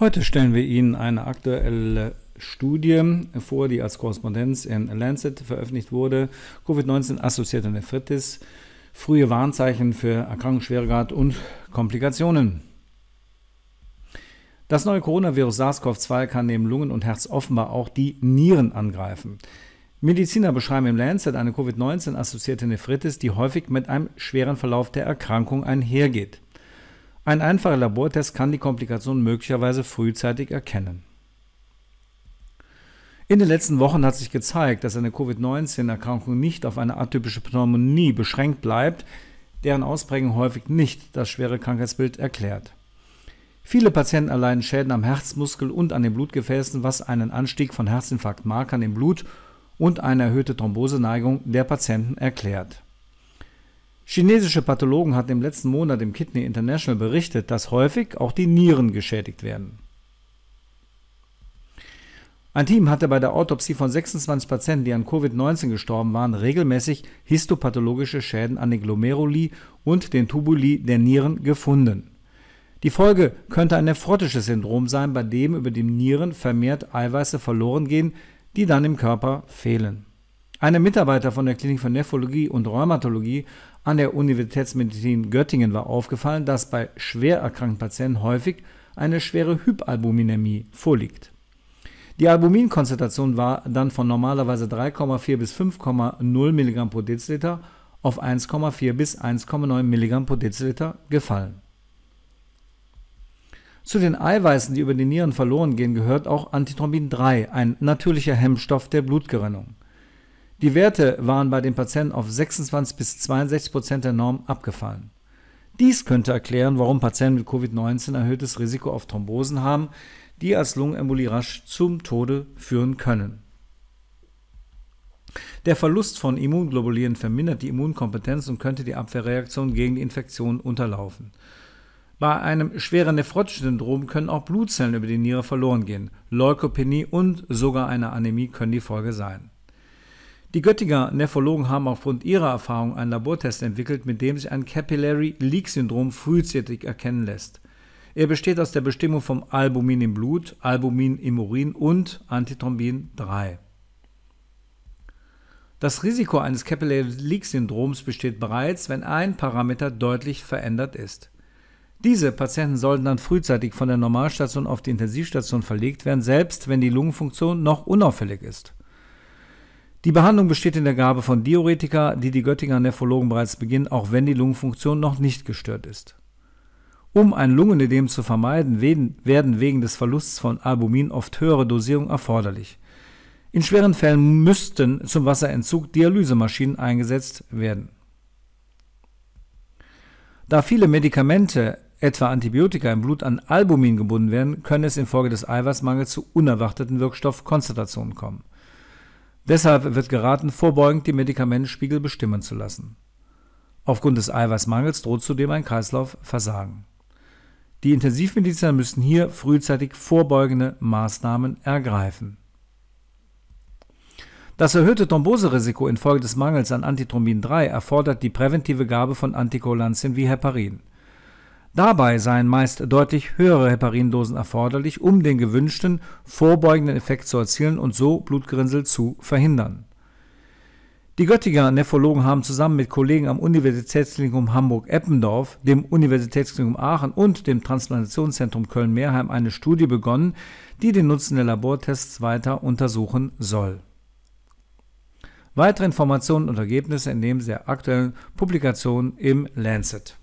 Heute stellen wir Ihnen eine aktuelle Studie vor, die als Korrespondenz in Lancet veröffentlicht wurde. Covid-19-assoziierte Nephritis, frühe Warnzeichen für Erkrankungsschweregrad und Komplikationen. Das neue Coronavirus SARS-CoV-2 kann neben Lungen und Herz offenbar auch die Nieren angreifen. Mediziner beschreiben im Lancet eine Covid-19-assoziierte Nephritis, die häufig mit einem schweren Verlauf der Erkrankung einhergeht. Ein einfacher Labortest kann die Komplikation möglicherweise frühzeitig erkennen. In den letzten Wochen hat sich gezeigt, dass eine Covid-19-Erkrankung nicht auf eine atypische Pneumonie beschränkt bleibt, deren Ausprägung häufig nicht das schwere Krankheitsbild erklärt. Viele Patienten erleiden Schäden am Herzmuskel und an den Blutgefäßen, was einen Anstieg von Herzinfarktmarkern im Blut und eine erhöhte Thromboseneigung der Patienten erklärt. Chinesische Pathologen hatten im letzten Monat im Kidney International berichtet, dass häufig auch die Nieren geschädigt werden. Ein Team hatte bei der Autopsie von 26 Patienten, die an Covid-19 gestorben waren, regelmäßig histopathologische Schäden an den Glomeruli und den Tubuli der Nieren gefunden. Die Folge könnte ein nephrotisches Syndrom sein, bei dem über die Nieren vermehrt Eiweiße verloren gehen, die dann im Körper fehlen. Einer Mitarbeiter von der Klinik für Nephrologie und Rheumatologie an der Universitätsmedizin Göttingen war aufgefallen, dass bei schwer erkrankten Patienten häufig eine schwere Hyperalbuminämie vorliegt. Die Albuminkonzentration war dann von normalerweise 3,4 bis 5,0 mg pro Deziliter auf 1,4 bis 1,9 mg pro Deziliter gefallen. Zu den Eiweißen, die über die Nieren verloren gehen, gehört auch Antithrombin 3, ein natürlicher Hemmstoff der Blutgerinnung. Die Werte waren bei den Patienten auf 26 bis 62 Prozent der Norm abgefallen. Dies könnte erklären, warum Patienten mit Covid-19 erhöhtes Risiko auf Thrombosen haben, die als Lungenembolie rasch zum Tode führen können. Der Verlust von Immunglobulieren vermindert die Immunkompetenz und könnte die Abwehrreaktion gegen die Infektion unterlaufen. Bei einem schweren nephrotischen Syndrom können auch Blutzellen über die Niere verloren gehen. Leukopenie und sogar eine Anämie können die Folge sein. Die Göttinger Nephrologen haben aufgrund ihrer Erfahrung einen Labortest entwickelt, mit dem sich ein Capillary Leak Syndrom frühzeitig erkennen lässt. Er besteht aus der Bestimmung von Albumin im Blut, Albumin im Urin und Antithrombin 3. Das Risiko eines Capillary Leak Syndroms besteht bereits, wenn ein Parameter deutlich verändert ist. Diese Patienten sollten dann frühzeitig von der Normalstation auf die Intensivstation verlegt werden, selbst wenn die Lungenfunktion noch unauffällig ist. Die Behandlung besteht in der Gabe von Diuretika, die die Göttinger Nephrologen bereits beginnen, auch wenn die Lungenfunktion noch nicht gestört ist. Um ein Lungenödem zu vermeiden, werden wegen des Verlusts von Albumin oft höhere Dosierungen erforderlich. In schweren Fällen müssten zum Wasserentzug Dialysemaschinen eingesetzt werden. Da viele Medikamente, etwa Antibiotika im Blut an Albumin gebunden werden, können es infolge des Eiweißmangels zu unerwarteten Wirkstoffkonzentrationen kommen. Deshalb wird geraten, vorbeugend die Medikamentenspiegel bestimmen zu lassen. Aufgrund des Eiweißmangels droht zudem ein Kreislaufversagen. Die Intensivmediziner müssen hier frühzeitig vorbeugende Maßnahmen ergreifen. Das erhöhte Thromboserisiko infolge des Mangels an Antithrombin 3 erfordert die präventive Gabe von Antikolantien wie Heparin. Dabei seien meist deutlich höhere Heparindosen erforderlich, um den gewünschten vorbeugenden Effekt zu erzielen und so Blutgerinnsel zu verhindern. Die Göttinger Nephrologen haben zusammen mit Kollegen am Universitätsklinikum Hamburg-Eppendorf, dem Universitätsklinikum Aachen und dem Transplantationszentrum Köln-Meerheim eine Studie begonnen, die den Nutzen der Labortests weiter untersuchen soll. Weitere Informationen und Ergebnisse entnehmen Sie der aktuellen Publikation im Lancet.